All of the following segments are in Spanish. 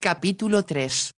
Capítulo 3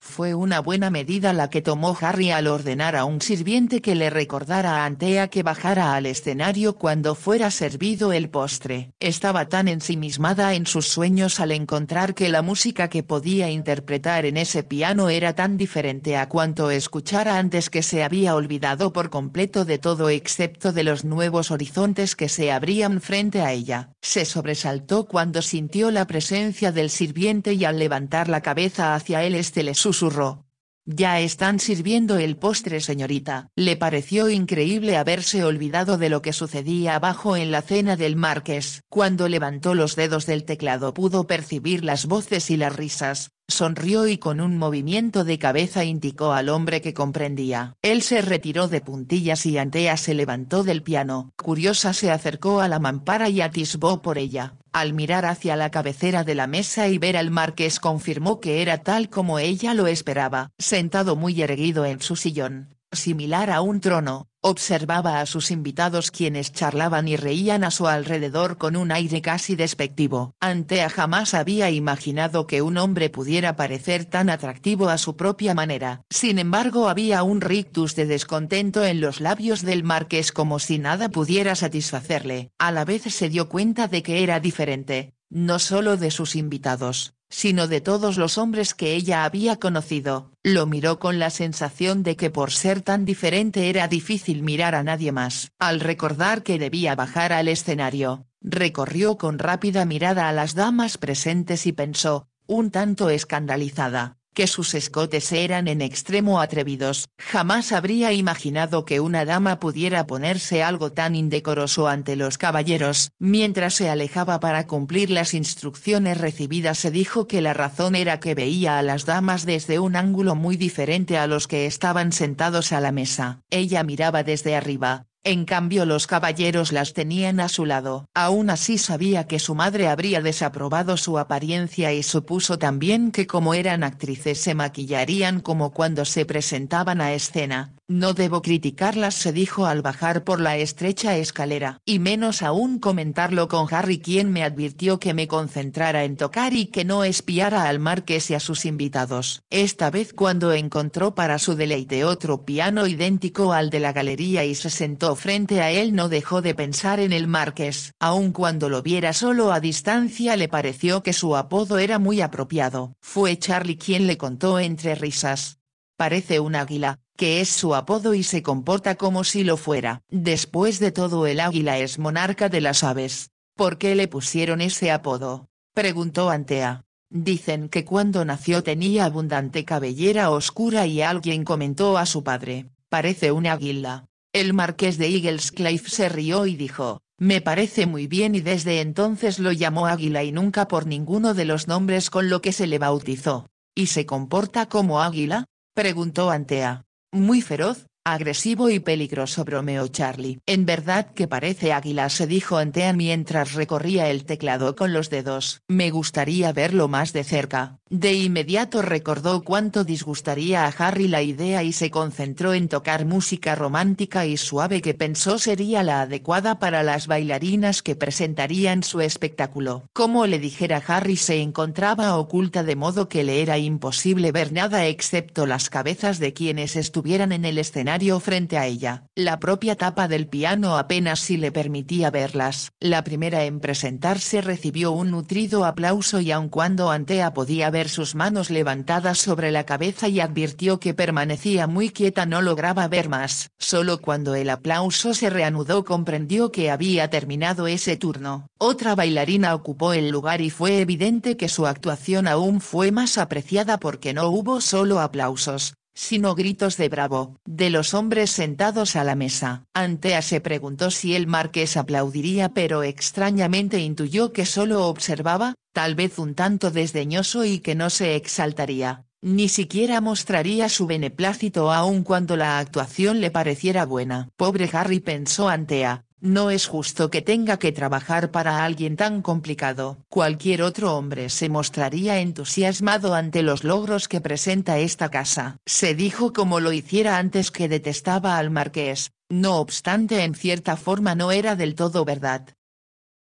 fue una buena medida la que tomó Harry al ordenar a un sirviente que le recordara a Antea que bajara al escenario cuando fuera servido el postre. Estaba tan ensimismada en sus sueños al encontrar que la música que podía interpretar en ese piano era tan diferente a cuanto escuchara antes que se había olvidado por completo de todo excepto de los nuevos horizontes que se abrían frente a ella. Se sobresaltó cuando sintió la presencia del sirviente y al levantar la cabeza hacia él este le susurró. Ya están sirviendo el postre, señorita. Le pareció increíble haberse olvidado de lo que sucedía abajo en la cena del marqués. Cuando levantó los dedos del teclado pudo percibir las voces y las risas. Sonrió y con un movimiento de cabeza indicó al hombre que comprendía. Él se retiró de puntillas y Antea se levantó del piano. Curiosa se acercó a la mampara y atisbó por ella. Al mirar hacia la cabecera de la mesa y ver al marqués confirmó que era tal como ella lo esperaba, sentado muy erguido en su sillón, similar a un trono, Observaba a sus invitados quienes charlaban y reían a su alrededor con un aire casi despectivo. Antea jamás había imaginado que un hombre pudiera parecer tan atractivo a su propia manera. Sin embargo había un rictus de descontento en los labios del marqués como si nada pudiera satisfacerle. A la vez se dio cuenta de que era diferente, no solo de sus invitados, sino de todos los hombres que ella había conocido, lo miró con la sensación de que por ser tan diferente era difícil mirar a nadie más. Al recordar que debía bajar al escenario, recorrió con rápida mirada a las damas presentes y pensó, un tanto escandalizada, que sus escotes eran en extremo atrevidos, jamás habría imaginado que una dama pudiera ponerse algo tan indecoroso ante los caballeros. Mientras se alejaba para cumplir las instrucciones recibidas se dijo que la razón era que veía a las damas desde un ángulo muy diferente a los que estaban sentados a la mesa. Ella miraba desde arriba, en cambio los caballeros las tenían a su lado. Aún así sabía que su madre habría desaprobado su apariencia y supuso también que como eran actrices se maquillarían como cuando se presentaban a escena, no debo criticarlas, se dijo al bajar por la estrecha escalera, y menos aún comentarlo con Harry quien me advirtió que me concentrara en tocar y que no espiara al marqués y a sus invitados. Esta vez cuando encontró para su deleite otro piano idéntico al de la galería y se sentó frente a él no dejó de pensar en el marqués, aun cuando lo viera solo a distancia le pareció que su apodo era muy apropiado. Fue Charlie quien le contó entre risas, Parece un águila, que es su apodo y se comporta como si lo fuera. Después de todo el águila es monarca de las aves. ¿Por qué le pusieron ese apodo? Preguntó Antea. Dicen que cuando nació tenía abundante cabellera oscura y alguien comentó a su padre, parece un águila. El marqués de Eaglescliffe se rió y dijo, me parece muy bien y desde entonces lo llamó águila y nunca por ninguno de los nombres con lo que se le bautizó. ¿Y se comporta como águila? preguntó Antea. Muy feroz, agresivo y peligroso bromeó Charlie. En verdad que parece águila se dijo Antea mientras recorría el teclado con los dedos. Me gustaría verlo más de cerca. De inmediato recordó cuánto disgustaría a Harry la idea y se concentró en tocar música romántica y suave que pensó sería la adecuada para las bailarinas que presentarían su espectáculo. Como le dijera Harry se encontraba oculta de modo que le era imposible ver nada excepto las cabezas de quienes estuvieran en el escenario frente a ella. La propia tapa del piano apenas si le permitía verlas. La primera en presentarse recibió un nutrido aplauso y aun cuando Antea podía ver sus manos levantadas sobre la cabeza y advirtió que permanecía muy quieta no lograba ver más. Solo cuando el aplauso se reanudó comprendió que había terminado ese turno. Otra bailarina ocupó el lugar y fue evidente que su actuación aún fue más apreciada porque no hubo solo aplausos, sino gritos de bravo, de los hombres sentados a la mesa. Antea se preguntó si el marqués aplaudiría pero extrañamente intuyó que solo observaba, tal vez un tanto desdeñoso y que no se exaltaría, ni siquiera mostraría su beneplácito aun cuando la actuación le pareciera buena. Pobre Harry pensó Antea, no es justo que tenga que trabajar para alguien tan complicado. Cualquier otro hombre se mostraría entusiasmado ante los logros que presenta esta casa. Se dijo como lo hiciera antes que detestaba al marqués, no obstante en cierta forma no era del todo verdad.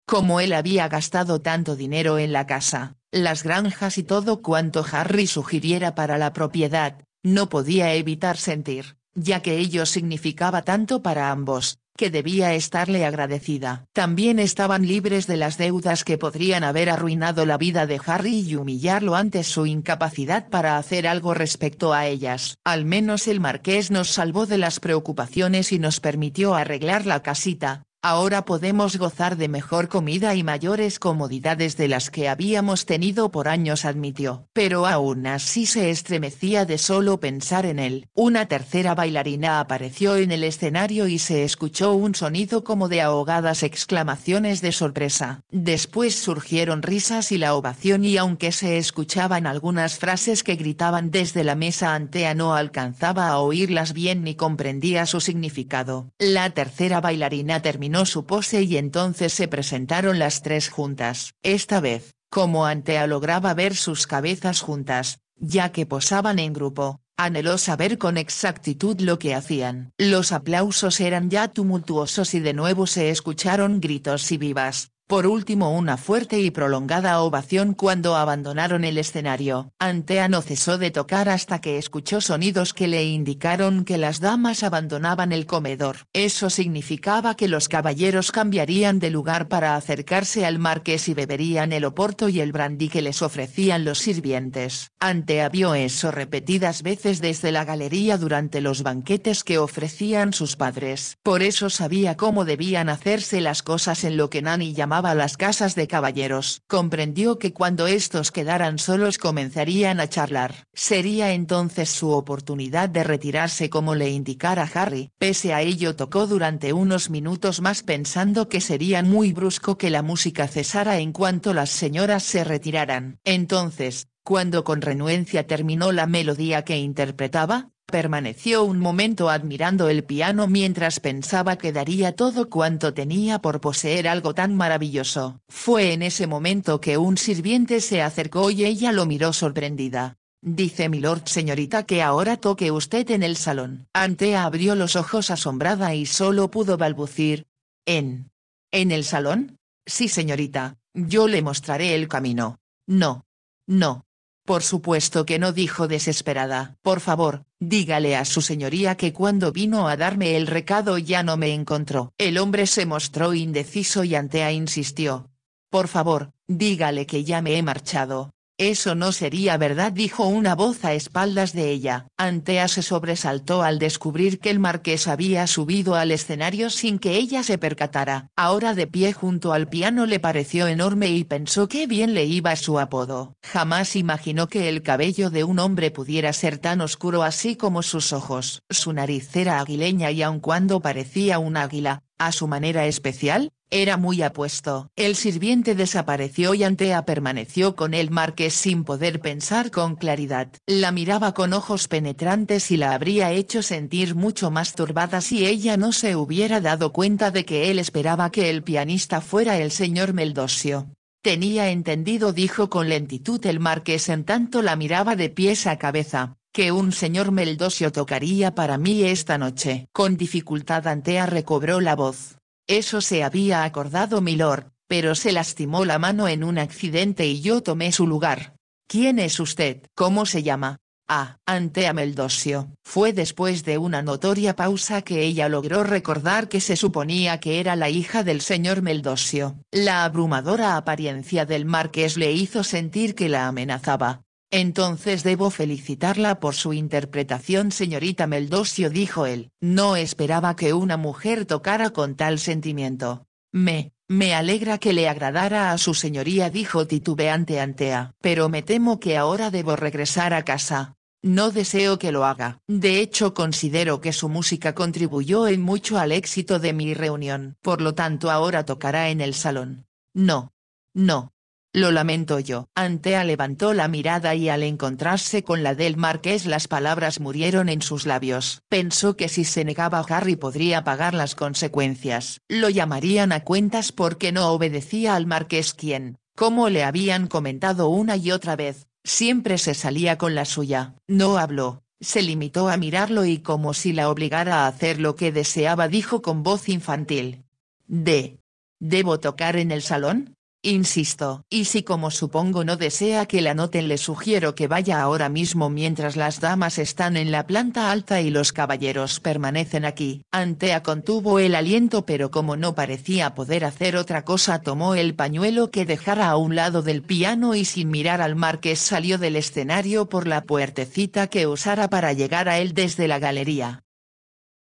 Como él había gastado tanto dinero en la casa, las granjas y todo cuanto Harry sugiriera para la propiedad, no podía evitar sentir, ya que ello significaba tanto para ambos, que debía estarle agradecida. También estaban libres de las deudas que podrían haber arruinado la vida de Harry y humillarlo ante su incapacidad para hacer algo respecto a ellas. Al menos el marqués nos salvó de las preocupaciones y nos permitió arreglar la casita, Ahora podemos gozar de mejor comida y mayores comodidades de las que habíamos tenido por años, admitió. Pero aún así se estremecía de solo pensar en él. Una tercera bailarina apareció en el escenario y se escuchó un sonido como de ahogadas exclamaciones de sorpresa. Después surgieron risas y la ovación y aunque se escuchaban algunas frases que gritaban desde la mesa Antea no alcanzaba a oírlas bien ni comprendía su significado. La tercera bailarina terminó no su pose y entonces se presentaron las tres juntas. Esta vez, como Antea lograba ver sus cabezas juntas, ya que posaban en grupo, anheló saber con exactitud lo que hacían. Los aplausos eran ya tumultuosos y de nuevo se escucharon gritos y vivas, por último una fuerte y prolongada ovación cuando abandonaron el escenario. Antea no cesó de tocar hasta que escuchó sonidos que le indicaron que las damas abandonaban el comedor. Eso significaba que los caballeros cambiarían de lugar para acercarse al marqués y beberían el oporto y el brandy que les ofrecían los sirvientes. Antea vio eso repetidas veces desde la galería durante los banquetes que ofrecían sus padres. Por eso sabía cómo debían hacerse las cosas en lo que Nani llamaba las casas de caballeros. Comprendió que cuando estos quedaran solos comenzarían a charlar. Sería entonces su oportunidad de retirarse como le indicara Harry. Pese a ello tocó durante unos minutos más pensando que sería muy brusco que la música cesara en cuanto las señoras se retiraran. Entonces, cuando con renuencia terminó la melodía que interpretaba, Permaneció un momento admirando el piano mientras pensaba que daría todo cuanto tenía por poseer algo tan maravilloso. Fue en ese momento que un sirviente se acercó y ella lo miró sorprendida. Dice milord señorita que ahora toque usted en el salón. Antea abrió los ojos asombrada y solo pudo balbucir. ¿En? ¿En el salón? Sí señorita, yo le mostraré el camino. No. No. Por supuesto que no dijo desesperada. Por favor, dígale a su señoría que cuando vino a darme el recado ya no me encontró. El hombre se mostró indeciso y Antea insistió. Por favor, dígale que ya me he marchado, eso no sería verdad, dijo una voz a espaldas de ella. Antea se sobresaltó al descubrir que el marqués había subido al escenario sin que ella se percatara. Ahora de pie junto al piano le pareció enorme y pensó que bien le iba su apodo. Jamás imaginó que el cabello de un hombre pudiera ser tan oscuro así como sus ojos. Su nariz era aguileña y aun cuando parecía un águila, a su manera especial, era muy apuesto. El sirviente desapareció y Antea permaneció con el marqués sin poder pensar con claridad. La miraba con ojos penetrantes y la habría hecho sentir mucho más turbada si ella no se hubiera dado cuenta de que él esperaba que el pianista fuera el señor Meldosio. Tenía entendido dijo con lentitud el marqués en tanto la miraba de pies a cabeza que un señor Meldosio tocaría para mí esta noche. Con dificultad Antea recobró la voz. Eso se había acordado milord, pero se lastimó la mano en un accidente y yo tomé su lugar. ¿Quién es usted? ¿Cómo se llama? Ah, Antea Meldosio. Fue después de una notoria pausa que ella logró recordar que se suponía que era la hija del señor Meldosio. La abrumadora apariencia del marqués le hizo sentir que la amenazaba, entonces debo felicitarla por su interpretación señorita Meldosio dijo él, no esperaba que una mujer tocara con tal sentimiento. Me, me alegra que le agradara a su señoría dijo titubeante Antea, pero me temo que ahora debo regresar a casa. No deseo que lo haga. De hecho considero que su música contribuyó en mucho al éxito de mi reunión, por lo tanto ahora tocará en el salón. No. No, lo lamento yo. Antea levantó la mirada y al encontrarse con la del marqués las palabras murieron en sus labios. Pensó que si se negaba Harry podría pagar las consecuencias. Lo llamarían a cuentas porque no obedecía al marqués quien, como le habían comentado una y otra vez, siempre se salía con la suya. No habló, se limitó a mirarlo y como si la obligara a hacer lo que deseaba dijo con voz infantil. ¿De? ¿Debo tocar en el salón? Insisto, y si como supongo no desea que la noten le sugiero que vaya ahora mismo mientras las damas están en la planta alta y los caballeros permanecen aquí. Antea contuvo el aliento pero como no parecía poder hacer otra cosa tomó el pañuelo que dejara a un lado del piano y sin mirar al marqués salió del escenario por la puertecita que usara para llegar a él desde la galería.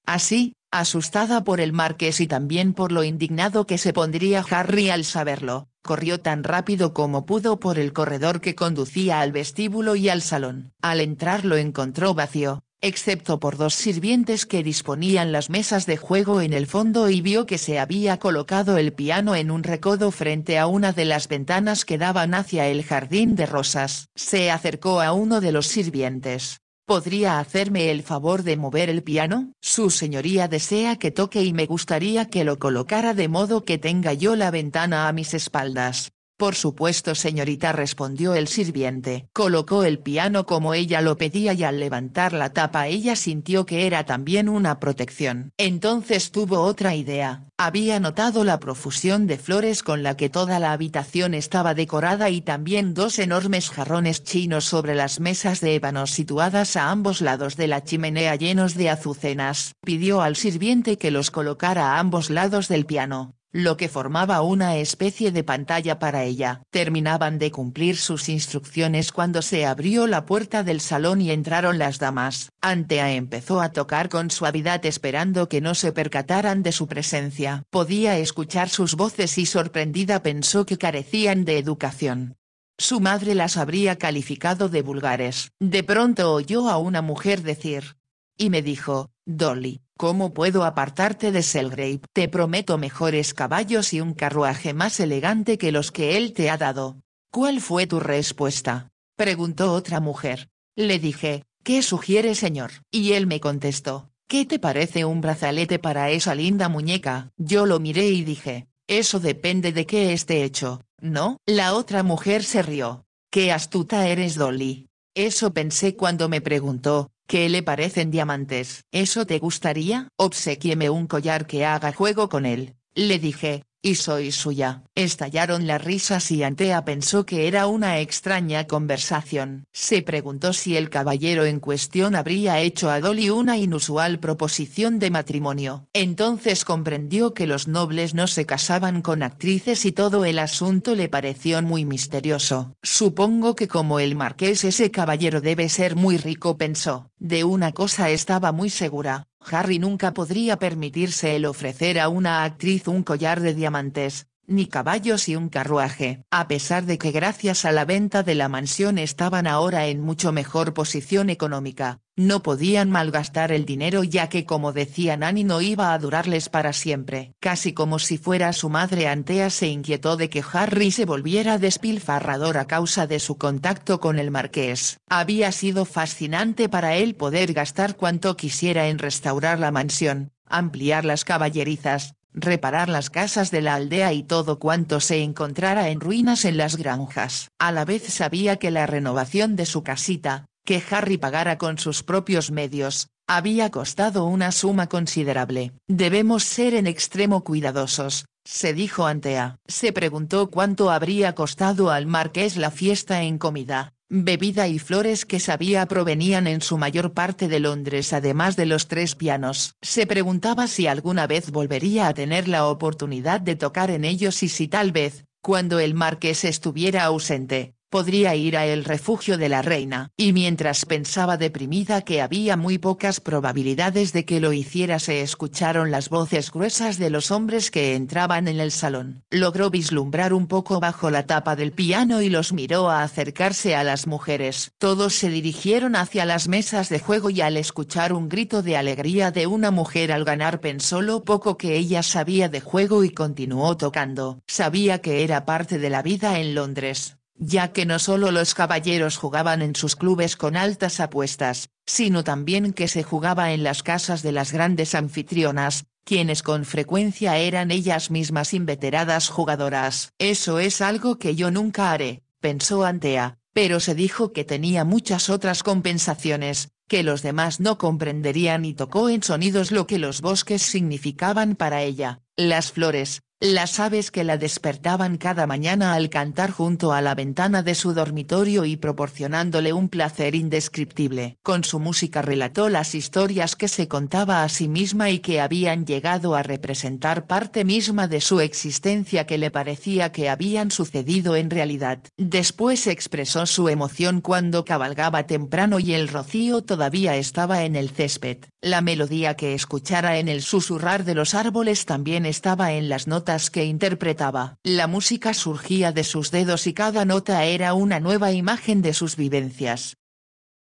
Así, asustada por el marqués y también por lo indignado que se pondría Harry al saberlo, Corrió tan rápido como pudo por el corredor que conducía al vestíbulo y al salón. Al entrar lo encontró vacío, excepto por dos sirvientes que disponían las mesas de juego en el fondo y vio que se había colocado el piano en un recodo frente a una de las ventanas que daban hacia el jardín de rosas. Se acercó a uno de los sirvientes. ¿Podría hacerme el favor de mover el piano? Su señoría desea que toque y me gustaría que lo colocara de modo que tenga yo la ventana a mis espaldas. Por supuesto señorita respondió el sirviente. Colocó el piano como ella lo pedía y al levantar la tapa ella sintió que era también una protección. Entonces tuvo otra idea. Había notado la profusión de flores con la que toda la habitación estaba decorada y también dos enormes jarrones chinos sobre las mesas de ébano situadas a ambos lados de la chimenea llenos de azucenas. Pidió al sirviente que los colocara a ambos lados del piano lo que formaba una especie de pantalla para ella. Terminaban de cumplir sus instrucciones cuando se abrió la puerta del salón y entraron las damas. Antea empezó a tocar con suavidad esperando que no se percataran de su presencia. Podía escuchar sus voces y sorprendida pensó que carecían de educación. Su madre las habría calificado de vulgares. De pronto oyó a una mujer decir. Y me dijo, Dolly, ¿Cómo puedo apartarte de Selgrave? Te prometo mejores caballos y un carruaje más elegante que los que él te ha dado. ¿Cuál fue tu respuesta? preguntó otra mujer. Le dije, ¿qué sugiere señor? Y él me contestó, ¿qué te parece un brazalete para esa linda muñeca? Yo lo miré y dije, eso depende de qué esté hecho, ¿no? La otra mujer se rió. Qué astuta eres, Dolly. Eso pensé cuando me preguntó, ¿Qué le parecen diamantes? ¿Eso te gustaría? Obsequieme un collar que haga juego con él, le dije, y soy suya. Estallaron las risas y Antea pensó que era una extraña conversación. Se preguntó si el caballero en cuestión habría hecho a Dolly una inusual proposición de matrimonio. Entonces comprendió que los nobles no se casaban con actrices y todo el asunto le pareció muy misterioso. Supongo que como el marqués ese caballero debe ser muy rico pensó. De una cosa estaba muy segura, Harry nunca podría permitirse el ofrecer a una actriz un collar de diamantes, ni caballos y un carruaje. A pesar de que gracias a la venta de la mansión estaban ahora en mucho mejor posición económica, no podían malgastar el dinero ya que como decía Nani no iba a durarles para siempre. Casi como si fuera su madre Antea se inquietó de que Harry se volviera despilfarrador a causa de su contacto con el marqués. Había sido fascinante para él poder gastar cuanto quisiera en restaurar la mansión, ampliar las caballerizas, reparar las casas de la aldea y todo cuanto se encontrara en ruinas en las granjas. A la vez sabía que la renovación de su casita, que Harry pagara con sus propios medios, había costado una suma considerable. Debemos ser en extremo cuidadosos, se dijo Antea. Se preguntó cuánto habría costado al marqués la fiesta en comida, bebida y flores que sabía provenían en su mayor parte de Londres además de los tres pianos. Se preguntaba si alguna vez volvería a tener la oportunidad de tocar en ellos y si tal vez, cuando el marqués estuviera ausente, podría ir a el refugio de la reina, y mientras pensaba deprimida que había muy pocas probabilidades de que lo hiciera se escucharon las voces gruesas de los hombres que entraban en el salón. Logró vislumbrar un poco bajo la tapa del piano y los miró a acercarse a las mujeres. Todos se dirigieron hacia las mesas de juego y al escuchar un grito de alegría de una mujer al ganar pensó lo poco que ella sabía de juego y continuó tocando. Sabía que era parte de la vida en Londres ya que no solo los caballeros jugaban en sus clubes con altas apuestas, sino también que se jugaba en las casas de las grandes anfitrionas, quienes con frecuencia eran ellas mismas inveteradas jugadoras. Eso es algo que yo nunca haré, pensó Antea, pero se dijo que tenía muchas otras compensaciones, que los demás no comprenderían y tocó en sonidos lo que los bosques significaban para ella, las flores, las aves que la despertaban cada mañana al cantar junto a la ventana de su dormitorio y proporcionándole un placer indescriptible. Con su música relató las historias que se contaba a sí misma y que habían llegado a representar parte misma de su existencia que le parecía que habían sucedido en realidad. Después expresó su emoción cuando cabalgaba temprano y el rocío todavía estaba en el césped. La melodía que escuchara en el susurrar de los árboles también estaba en las notas que interpretaba. La música surgía de sus dedos y cada nota era una nueva imagen de sus vivencias.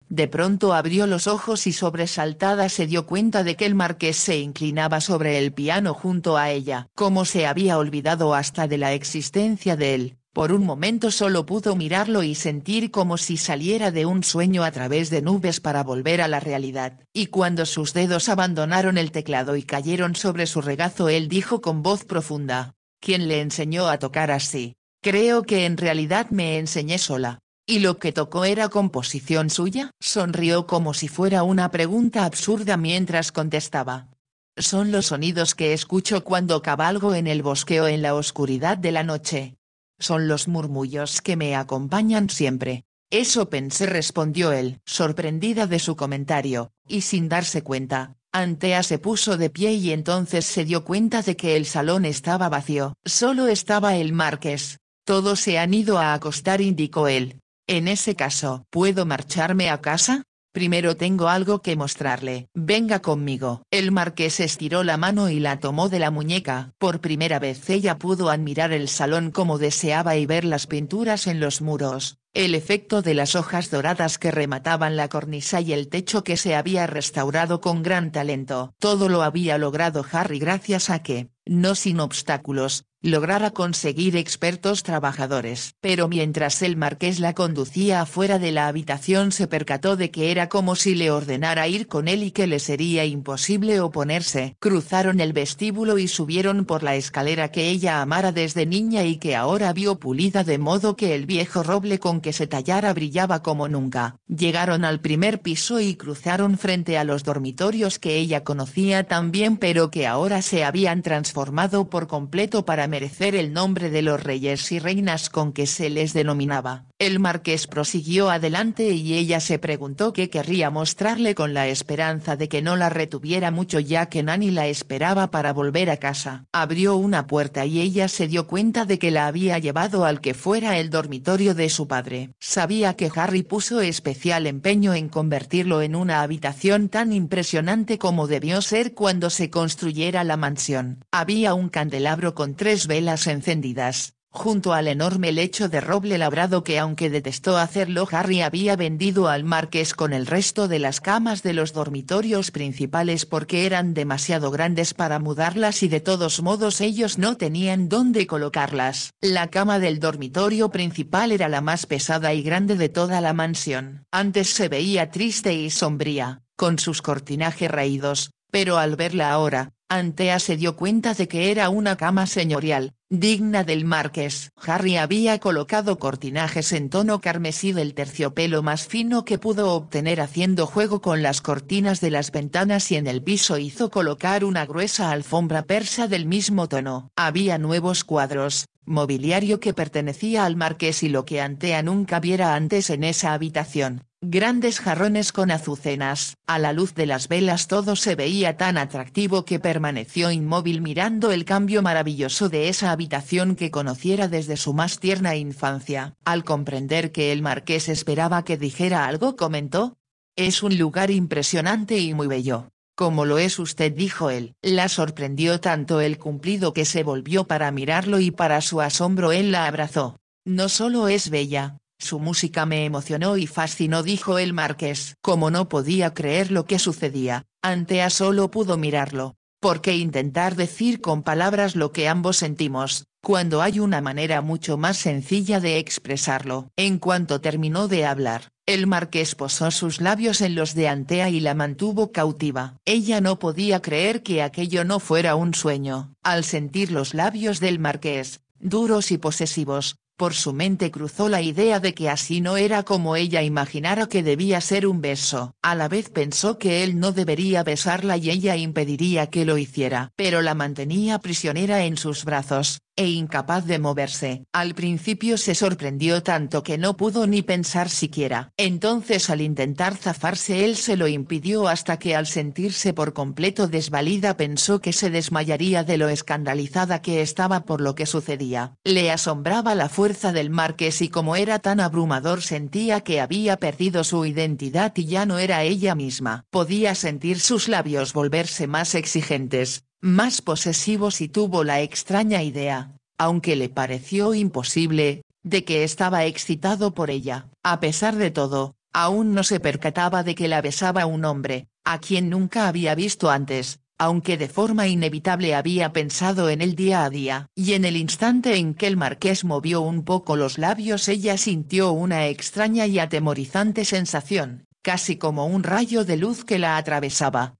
De pronto abrió los ojos y sobresaltada se dio cuenta de que el marqués se inclinaba sobre el piano junto a ella, como se había olvidado hasta de la existencia de él. Por un momento solo pudo mirarlo y sentir como si saliera de un sueño a través de nubes para volver a la realidad, y cuando sus dedos abandonaron el teclado y cayeron sobre su regazo él dijo con voz profunda, ¿quién le enseñó a tocar así? Creo que en realidad me enseñé sola. ¿Y lo que tocó era composición suya? Sonrió como si fuera una pregunta absurda mientras contestaba. Son los sonidos que escucho cuando cabalgo en el bosque o en la oscuridad de la noche. Son los murmullos que me acompañan siempre. Eso pensé, respondió él, sorprendida de su comentario, y sin darse cuenta, Antea se puso de pie y entonces se dio cuenta de que el salón estaba vacío. Solo estaba el marqués. Todos se han ido a acostar, indicó él. En ese caso, ¿puedo marcharme a casa? Primero tengo algo que mostrarle, venga conmigo. El marqués estiró la mano y la tomó de la muñeca. Por primera vez ella pudo admirar el salón como deseaba y ver las pinturas en los muros, el efecto de las hojas doradas que remataban la cornisa y el techo que se había restaurado con gran talento. Todo lo había logrado Harry gracias a que, no sin obstáculos, lograra conseguir expertos trabajadores. Pero mientras el marqués la conducía afuera de la habitación se percató de que era como si le ordenara ir con él y que le sería imposible oponerse. Cruzaron el vestíbulo y subieron por la escalera que ella amara desde niña y que ahora vio pulida de modo que el viejo roble con que se tallara brillaba como nunca. Llegaron al primer piso y cruzaron frente a los dormitorios que ella conocía tan bien pero que ahora se habían transformado por completo para merecer el nombre de los reyes y reinas con que se les denominaba. El marqués prosiguió adelante y ella se preguntó qué querría mostrarle con la esperanza de que no la retuviera mucho ya que Nani la esperaba para volver a casa. Abrió una puerta y ella se dio cuenta de que la había llevado al que fuera el dormitorio de su padre. Sabía que Harry puso especial empeño en convertirlo en una habitación tan impresionante como debió ser cuando se construyera la mansión. Había un candelabro con tres velas encendidas, junto al enorme lecho de roble labrado que aunque detestó hacerlo Harry había vendido al marqués con el resto de las camas de los dormitorios principales porque eran demasiado grandes para mudarlas y de todos modos ellos no tenían dónde colocarlas. La cama del dormitorio principal era la más pesada y grande de toda la mansión. Antes se veía triste y sombría, con sus cortinajes raídos, pero al verla ahora, Antea se dio cuenta de que era una cama señorial, digna del marqués. Harry había colocado cortinajes en tono carmesí del terciopelo más fino que pudo obtener haciendo juego con las cortinas de las ventanas y en el piso hizo colocar una gruesa alfombra persa del mismo tono. Había nuevos cuadros, mobiliario que pertenecía al marqués y lo que Antea nunca viera antes en esa habitación, grandes jarrones con azucenas, a la luz de las velas todo se veía tan atractivo que permaneció inmóvil mirando el cambio maravilloso de esa habitación que conociera desde su más tierna infancia. Al comprender que el marqués esperaba que dijera algo comentó, es un lugar impresionante y muy bello como lo es usted dijo él. La sorprendió tanto el cumplido que se volvió para mirarlo y para su asombro él la abrazó. No solo es bella, su música me emocionó y fascinó dijo el marqués. Como no podía creer lo que sucedía, Antea solo pudo mirarlo. ¿Por qué intentar decir con palabras lo que ambos sentimos? cuando hay una manera mucho más sencilla de expresarlo. En cuanto terminó de hablar, el marqués posó sus labios en los de Antea y la mantuvo cautiva. Ella no podía creer que aquello no fuera un sueño. Al sentir los labios del marqués, duros y posesivos, por su mente cruzó la idea de que así no era como ella imaginara que debía ser un beso. A la vez pensó que él no debería besarla y ella impediría que lo hiciera. Pero la mantenía prisionera en sus brazos, e incapaz de moverse. Al principio se sorprendió tanto que no pudo ni pensar siquiera. Entonces al intentar zafarse él se lo impidió hasta que al sentirse por completo desvalida pensó que se desmayaría de lo escandalizada que estaba por lo que sucedía. Le asombraba la fuerza del marqués y como era tan abrumador sentía que había perdido su identidad y ya no era ella misma. Podía sentir sus labios volverse más exigentes, más posesivo si tuvo la extraña idea, aunque le pareció imposible, de que estaba excitado por ella. A pesar de todo, aún no se percataba de que la besaba un hombre, a quien nunca había visto antes, aunque de forma inevitable había pensado en el día a día. Y en el instante en que el marqués movió un poco los labios ella sintió una extraña y atemorizante sensación, casi como un rayo de luz que la atravesaba,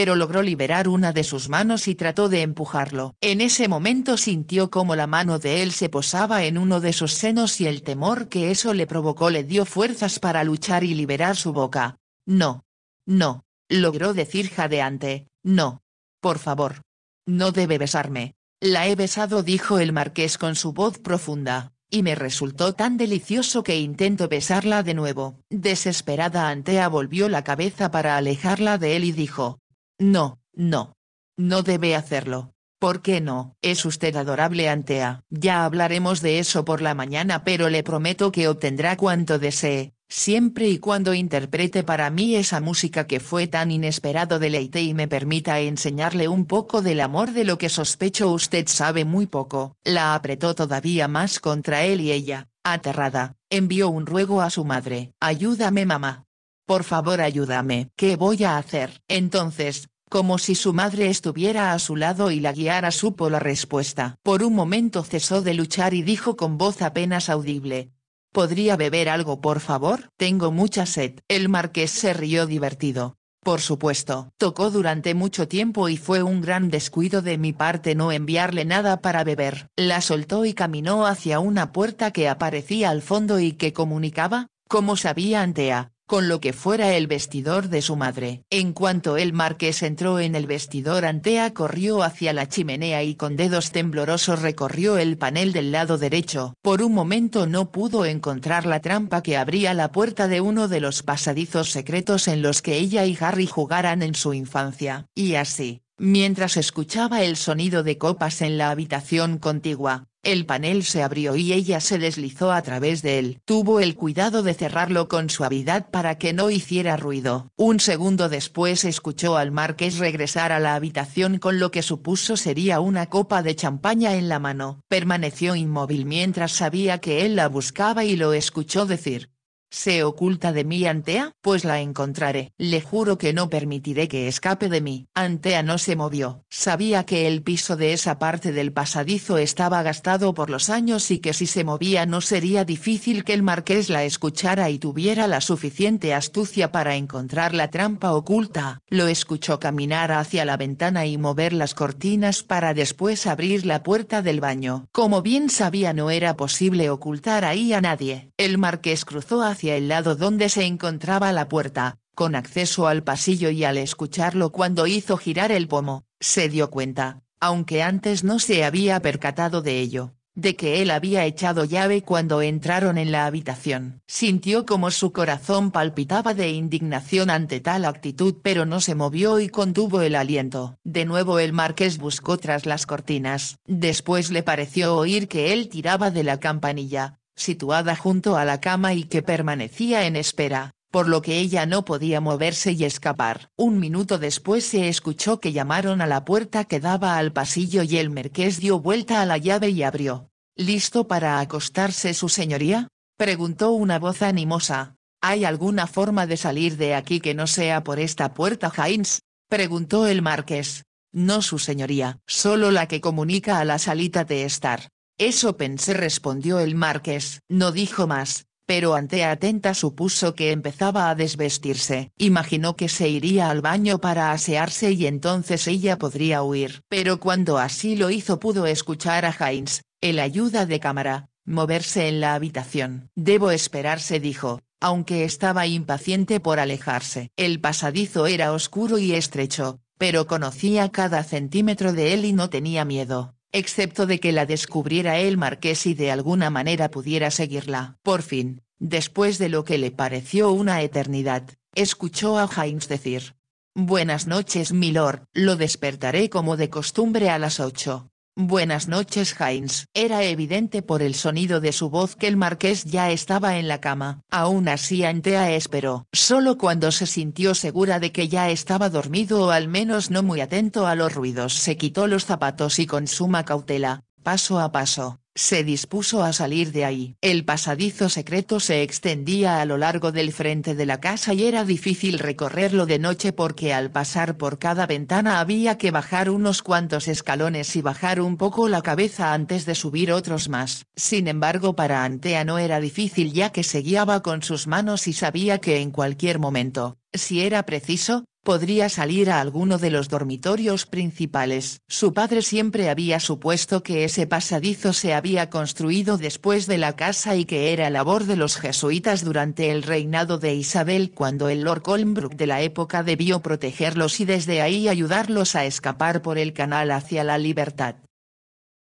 pero logró liberar una de sus manos y trató de empujarlo. En ese momento sintió como la mano de él se posaba en uno de sus senos y el temor que eso le provocó le dio fuerzas para luchar y liberar su boca. No. No, logró decir jadeante, no. Por favor. No debe besarme. La he besado dijo el marqués con su voz profunda, y me resultó tan delicioso que intento besarla de nuevo. Desesperada Antea volvió la cabeza para alejarla de él y dijo, no, no. No debe hacerlo. ¿Por qué no? Es usted adorable Antea. Ya hablaremos de eso por la mañana, pero le prometo que obtendrá cuanto desee, siempre y cuando interprete para mí esa música que fue tan inesperado deleite y me permita enseñarle un poco del amor de lo que sospecho usted sabe muy poco. La apretó todavía más contra él y ella, aterrada, envió un ruego a su madre. Ayúdame mamá. Por favor ayúdame. ¿Qué voy a hacer? Entonces, como si su madre estuviera a su lado y la guiara supo la respuesta. Por un momento cesó de luchar y dijo con voz apenas audible. ¿Podría beber algo por favor? Tengo mucha sed. El marqués se rió divertido. Por supuesto, tocó durante mucho tiempo y fue un gran descuido de mi parte no enviarle nada para beber. La soltó y caminó hacia una puerta que aparecía al fondo y que comunicaba, como sabía Antea, con lo que fuera el vestidor de su madre. En cuanto el marqués entró en el vestidor Antea corrió hacia la chimenea y con dedos temblorosos recorrió el panel del lado derecho. Por un momento no pudo encontrar la trampa que abría la puerta de uno de los pasadizos secretos en los que ella y Harry jugaran en su infancia. Y así, mientras escuchaba el sonido de copas en la habitación contigua, el panel se abrió y ella se deslizó a través de él. Tuvo el cuidado de cerrarlo con suavidad para que no hiciera ruido. Un segundo después escuchó al marqués regresar a la habitación con lo que supuso sería una copa de champaña en la mano. Permaneció inmóvil mientras sabía que él la buscaba y lo escuchó decir, ¿Se oculta de mí Antea? Pues la encontraré. Le juro que no permitiré que escape de mí. Antea no se movió. Sabía que el piso de esa parte del pasadizo estaba gastado por los años y que si se movía no sería difícil que el marqués la escuchara y tuviera la suficiente astucia para encontrar la trampa oculta. Lo escuchó caminar hacia la ventana y mover las cortinas para después abrir la puerta del baño. Como bien sabía no era posible ocultar ahí a nadie. El marqués cruzó hacia el lado donde se encontraba la puerta, con acceso al pasillo y al escucharlo cuando hizo girar el pomo, se dio cuenta, aunque antes no se había percatado de ello, de que él había echado llave cuando entraron en la habitación. Sintió como su corazón palpitaba de indignación ante tal actitud pero no se movió y contuvo el aliento. De nuevo el marqués buscó tras las cortinas. Después le pareció oír que él tiraba de la campanilla, situada junto a la cama y que permanecía en espera, por lo que ella no podía moverse y escapar. Un minuto después se escuchó que llamaron a la puerta que daba al pasillo y el marqués dio vuelta a la llave y abrió. ¿Listo para acostarse su señoría? preguntó una voz animosa. ¿Hay alguna forma de salir de aquí que no sea por esta puerta, Heinz?», preguntó el marqués. No, su señoría, solo la que comunica a la salita de estar. Eso pensé respondió el marqués, no dijo más, pero ante atenta supuso que empezaba a desvestirse. Imaginó que se iría al baño para asearse y entonces ella podría huir. Pero cuando así lo hizo pudo escuchar a Heinz, el ayuda de cámara, moverse en la habitación. Debo esperarse», dijo, aunque estaba impaciente por alejarse. El pasadizo era oscuro y estrecho, pero conocía cada centímetro de él y no tenía miedo excepto de que la descubriera el marqués y de alguna manera pudiera seguirla. Por fin, después de lo que le pareció una eternidad, escuchó a Hines decir. Buenas noches, milord, lo despertaré como de costumbre a las ocho. Buenas noches Heinz. Era evidente por el sonido de su voz que el marqués ya estaba en la cama. Aún así Antea esperó. Solo cuando se sintió segura de que ya estaba dormido o al menos no muy atento a los ruidos se quitó los zapatos y con suma cautela, paso a paso, se dispuso a salir de ahí. El pasadizo secreto se extendía a lo largo del frente de la casa y era difícil recorrerlo de noche porque al pasar por cada ventana había que bajar unos cuantos escalones y bajar un poco la cabeza antes de subir otros más. Sin embargo para Antea no era difícil ya que se guiaba con sus manos y sabía que en cualquier momento, si era preciso, podría salir a alguno de los dormitorios principales. Su padre siempre había supuesto que ese pasadizo se había construido después de la casa y que era labor de los jesuitas durante el reinado de Isabel cuando el Lord Colmbrook de la época debió protegerlos y desde ahí ayudarlos a escapar por el canal hacia la libertad.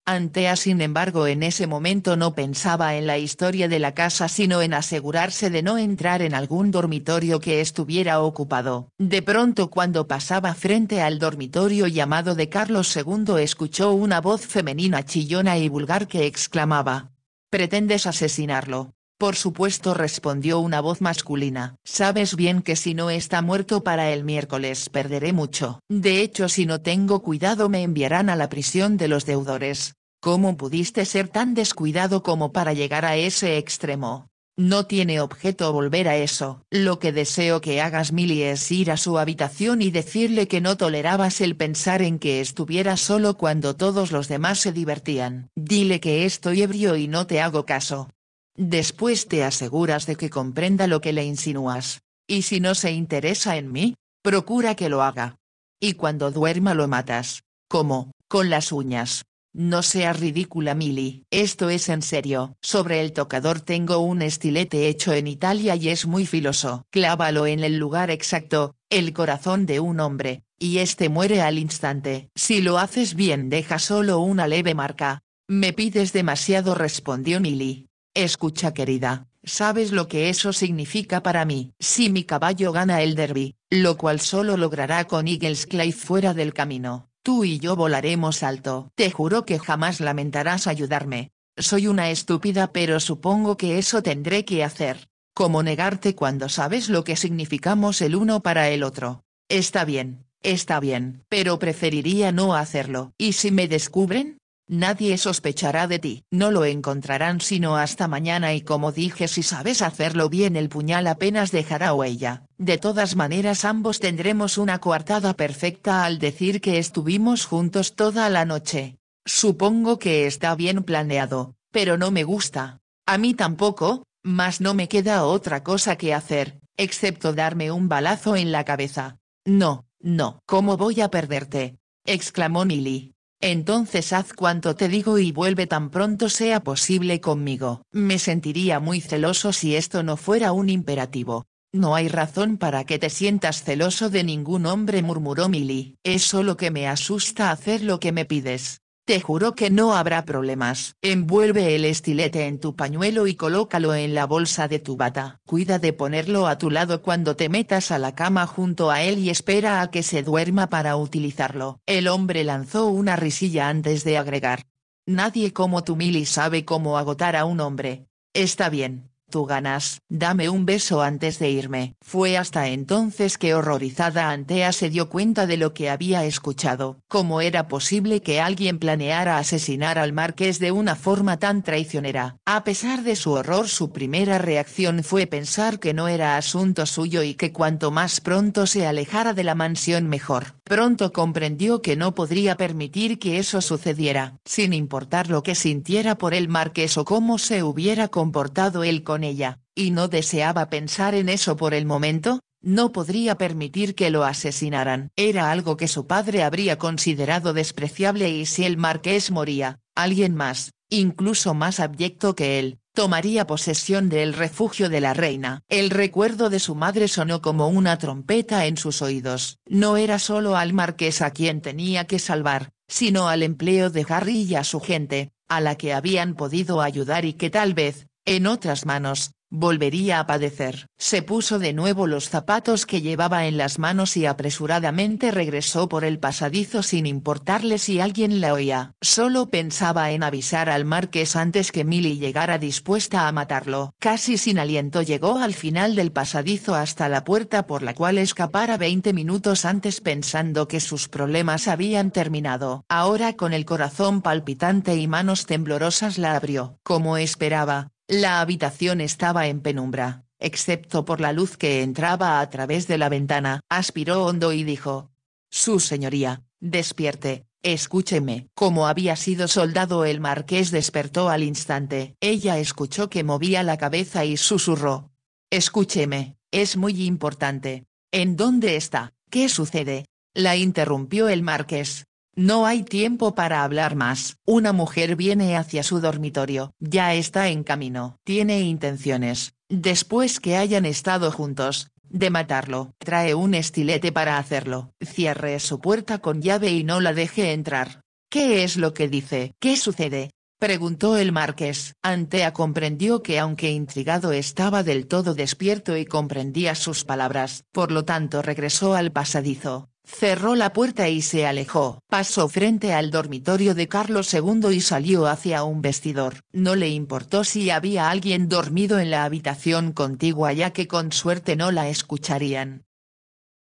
Antea sin embargo en ese momento no pensaba en la historia de la casa sino en asegurarse de no entrar en algún dormitorio que estuviera ocupado. De pronto cuando pasaba frente al dormitorio llamado de Carlos II escuchó una voz femenina chillona y vulgar que exclamaba. ¿Pretendes asesinarlo? Por supuesto respondió una voz masculina. Sabes bien que si no está muerto para el miércoles perderé mucho. De hecho si no tengo cuidado me enviarán a la prisión de los deudores. ¿Cómo pudiste ser tan descuidado como para llegar a ese extremo? No tiene objeto volver a eso. Lo que deseo que hagas Milly es ir a su habitación y decirle que no tolerabas el pensar en que estuviera solo cuando todos los demás se divertían. Dile que estoy ebrio y no te hago caso. Después te aseguras de que comprenda lo que le insinúas. Y si no se interesa en mí, procura que lo haga. Y cuando duerma lo matas. ¿Cómo? Con las uñas. No seas ridícula, Mili. Esto es en serio. Sobre el tocador tengo un estilete hecho en Italia y es muy filoso. Clávalo en el lugar exacto, el corazón de un hombre, y este muere al instante. Si lo haces bien, deja solo una leve marca. Me pides demasiado, respondió Mili. Escucha querida, ¿sabes lo que eso significa para mí? Si mi caballo gana el derby, lo cual solo logrará con Eagles Clay fuera del camino, tú y yo volaremos alto. Te juro que jamás lamentarás ayudarme. Soy una estúpida pero supongo que eso tendré que hacer. ¿Cómo negarte cuando sabes lo que significamos el uno para el otro? Está bien, está bien, pero preferiría no hacerlo. ¿Y si me descubren? nadie sospechará de ti. No lo encontrarán sino hasta mañana y como dije si sabes hacerlo bien el puñal apenas dejará huella. De todas maneras ambos tendremos una coartada perfecta al decir que estuvimos juntos toda la noche. Supongo que está bien planeado, pero no me gusta. A mí tampoco, mas no me queda otra cosa que hacer, excepto darme un balazo en la cabeza. No, no. ¿Cómo voy a perderte? exclamó Nili. Entonces haz cuanto te digo y vuelve tan pronto sea posible conmigo. Me sentiría muy celoso si esto no fuera un imperativo. No hay razón para que te sientas celoso de ningún hombre, murmuró Milly. Es solo que me asusta hacer lo que me pides. Te juro que no habrá problemas. Envuelve el estilete en tu pañuelo y colócalo en la bolsa de tu bata. Cuida de ponerlo a tu lado cuando te metas a la cama junto a él y espera a que se duerma para utilizarlo. El hombre lanzó una risilla antes de agregar. Nadie como tú Mili sabe cómo agotar a un hombre. Está bien. Tú ganas, dame un beso antes de irme. Fue hasta entonces que horrorizada Antea se dio cuenta de lo que había escuchado. ¿Cómo era posible que alguien planeara asesinar al marqués de una forma tan traicionera? A pesar de su horror su primera reacción fue pensar que no era asunto suyo y que cuanto más pronto se alejara de la mansión mejor. Pronto comprendió que no podría permitir que eso sucediera, sin importar lo que sintiera por el marqués o cómo se hubiera comportado él con ella, y no deseaba pensar en eso por el momento, no podría permitir que lo asesinaran. Era algo que su padre habría considerado despreciable y si el marqués moría, alguien más, incluso más abyecto que él, tomaría posesión del refugio de la reina. El recuerdo de su madre sonó como una trompeta en sus oídos. No era solo al marqués a quien tenía que salvar, sino al empleo de Harry y a su gente, a la que habían podido ayudar y que tal vez, en otras manos, Volvería a padecer. Se puso de nuevo los zapatos que llevaba en las manos y apresuradamente regresó por el pasadizo sin importarle si alguien la oía. Solo pensaba en avisar al marqués antes que Milly llegara dispuesta a matarlo. Casi sin aliento llegó al final del pasadizo hasta la puerta por la cual escapara 20 minutos antes pensando que sus problemas habían terminado. Ahora con el corazón palpitante y manos temblorosas la abrió. Como esperaba, la habitación estaba en penumbra, excepto por la luz que entraba a través de la ventana. Aspiró hondo y dijo. Su señoría, despierte, Escúcheme. Como había sido soldado el marqués despertó al instante. Ella escuchó que movía la cabeza y susurró. Escúcheme, es muy importante. ¿En dónde está? ¿Qué sucede? La interrumpió el marqués. No hay tiempo para hablar más. Una mujer viene hacia su dormitorio. Ya está en camino. Tiene intenciones, después que hayan estado juntos, de matarlo. Trae un estilete para hacerlo. Cierre su puerta con llave y no la deje entrar. ¿Qué es lo que dice? ¿Qué sucede? Preguntó el marqués. Antea comprendió que aunque intrigado estaba del todo despierto y comprendía sus palabras, por lo tanto regresó al pasadizo, cerró la puerta y se alejó. Pasó frente al dormitorio de Carlos II y salió hacia un vestidor. No le importó si había alguien dormido en la habitación contigua ya que con suerte no la escucharían.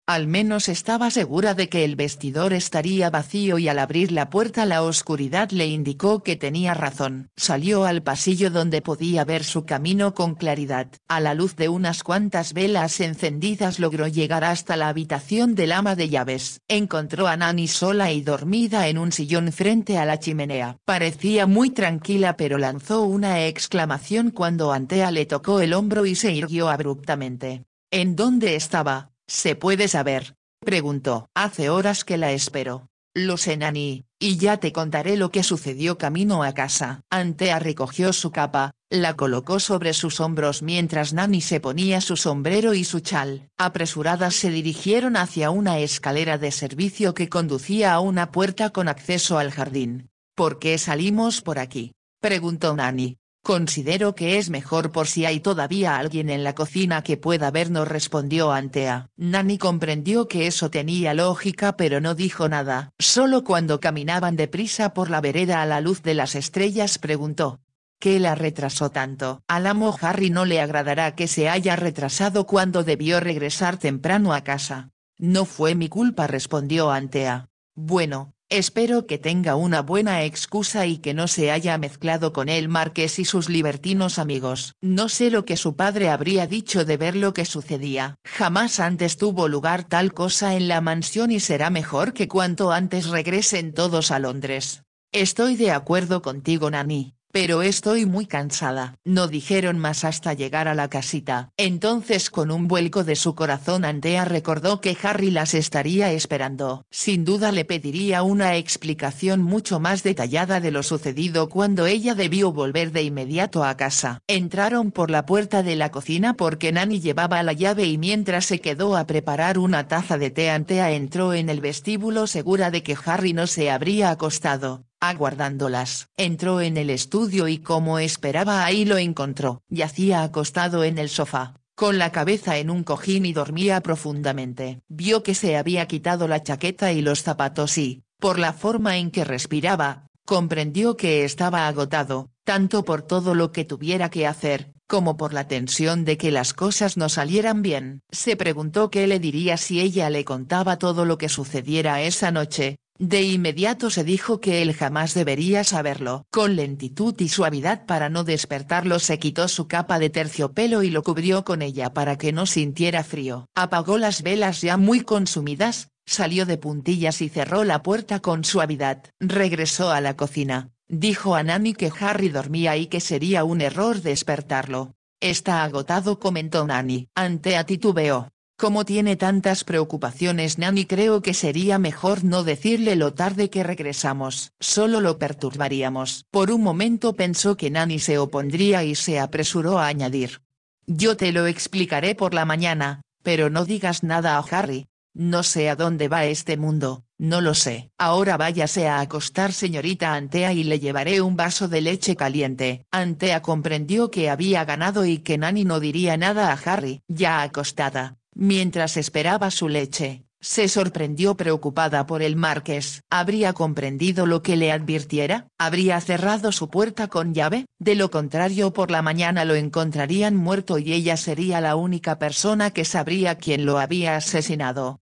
Al menos estaba segura de que el vestidor estaría vacío y al abrir la puerta la oscuridad le indicó que tenía razón. Salió al pasillo donde podía ver su camino con claridad. A la luz de unas cuantas velas encendidas logró llegar hasta la habitación del ama de llaves. Encontró a Nani sola y dormida en un sillón frente a la chimenea. Parecía muy tranquila pero lanzó una exclamación cuando Antea le tocó el hombro y se irguió abruptamente. ¿En dónde estaba? ¿Se puede saber? preguntó. Hace horas que la espero. Lo sé, Nani, y ya te contaré lo que sucedió camino a casa. Antea recogió su capa, la colocó sobre sus hombros mientras Nani se ponía su sombrero y su chal. Apresuradas se dirigieron hacia una escalera de servicio que conducía a una puerta con acceso al jardín. ¿Por qué salimos por aquí? preguntó Nani. Considero que es mejor por si hay todavía alguien en la cocina que pueda vernos respondió Antea. Nani comprendió que eso tenía lógica pero no dijo nada. Solo cuando caminaban deprisa por la vereda a la luz de las estrellas preguntó. ¿Qué la retrasó tanto? Al amo Harry no le agradará que se haya retrasado cuando debió regresar temprano a casa. No fue mi culpa respondió Antea. Bueno, Espero que tenga una buena excusa y que no se haya mezclado con el marqués y sus libertinos amigos. No sé lo que su padre habría dicho de ver lo que sucedía. Jamás antes tuvo lugar tal cosa en la mansión y será mejor que cuanto antes regresen todos a Londres. Estoy de acuerdo contigo, Nani pero estoy muy cansada. No dijeron más hasta llegar a la casita. Entonces con un vuelco de su corazón Andrea recordó que Harry las estaría esperando. Sin duda le pediría una explicación mucho más detallada de lo sucedido cuando ella debió volver de inmediato a casa. Entraron por la puerta de la cocina porque Nani llevaba la llave y mientras se quedó a preparar una taza de té Antea entró en el vestíbulo segura de que Harry no se habría acostado, aguardándolas. Entró en el estudio y como esperaba ahí lo encontró. Yacía acostado en el sofá, con la cabeza en un cojín y dormía profundamente. Vio que se había quitado la chaqueta y los zapatos y, por la forma en que respiraba, comprendió que estaba agotado, tanto por todo lo que tuviera que hacer, como por la tensión de que las cosas no salieran bien. Se preguntó qué le diría si ella le contaba todo lo que sucediera esa noche, de inmediato se dijo que él jamás debería saberlo. Con lentitud y suavidad para no despertarlo se quitó su capa de terciopelo y lo cubrió con ella para que no sintiera frío. Apagó las velas ya muy consumidas, salió de puntillas y cerró la puerta con suavidad. Regresó a la cocina. Dijo a Nani que Harry dormía y que sería un error despertarlo. Está agotado comentó Nani. Ante a titubeó. Como tiene tantas preocupaciones Nani creo que sería mejor no decirle lo tarde que regresamos, solo lo perturbaríamos. Por un momento pensó que Nani se opondría y se apresuró a añadir. Yo te lo explicaré por la mañana, pero no digas nada a Harry. No sé a dónde va este mundo, no lo sé. Ahora váyase a acostar señorita Antea y le llevaré un vaso de leche caliente. Antea comprendió que había ganado y que Nani no diría nada a Harry. Ya acostada, Mientras esperaba su leche, se sorprendió preocupada por el marqués. ¿Habría comprendido lo que le advirtiera? ¿Habría cerrado su puerta con llave? De lo contrario por la mañana lo encontrarían muerto y ella sería la única persona que sabría quién lo había asesinado.